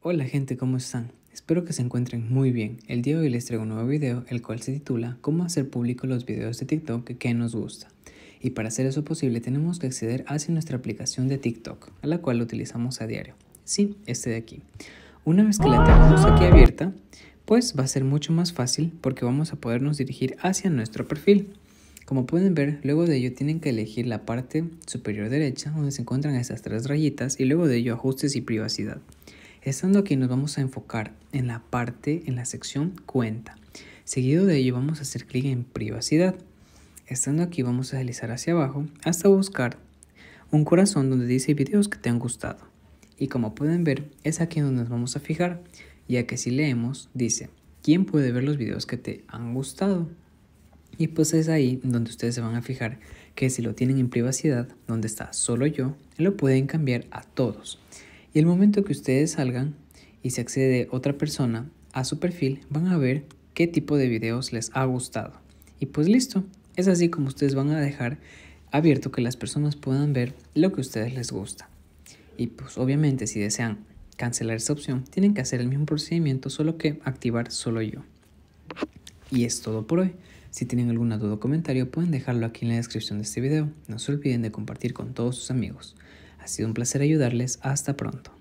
Hola gente, ¿cómo están? Espero que se encuentren muy bien. El día de hoy les traigo un nuevo video, el cual se titula Cómo hacer público los videos de TikTok que nos gusta. Y para hacer eso posible tenemos que acceder hacia nuestra aplicación de TikTok, a la cual utilizamos a diario. Sí, este de aquí. Una vez que la tengamos aquí abierta, pues va a ser mucho más fácil porque vamos a podernos dirigir hacia nuestro perfil. Como pueden ver, luego de ello tienen que elegir la parte superior derecha donde se encuentran esas tres rayitas y luego de ello ajustes y privacidad. Estando aquí nos vamos a enfocar en la parte, en la sección cuenta. Seguido de ello vamos a hacer clic en privacidad. Estando aquí vamos a deslizar hacia abajo hasta buscar un corazón donde dice videos que te han gustado. Y como pueden ver es aquí donde nos vamos a fijar, ya que si leemos dice, ¿quién puede ver los videos que te han gustado? Y pues es ahí donde ustedes se van a fijar que si lo tienen en privacidad, donde está solo yo, lo pueden cambiar a todos. Y el momento que ustedes salgan y se accede otra persona a su perfil, van a ver qué tipo de videos les ha gustado. Y pues listo, es así como ustedes van a dejar abierto que las personas puedan ver lo que a ustedes les gusta. Y pues obviamente si desean cancelar esta opción, tienen que hacer el mismo procedimiento, solo que activar solo yo. Y es todo por hoy. Si tienen alguna duda o comentario, pueden dejarlo aquí en la descripción de este video. No se olviden de compartir con todos sus amigos. Ha sido un placer ayudarles. Hasta pronto.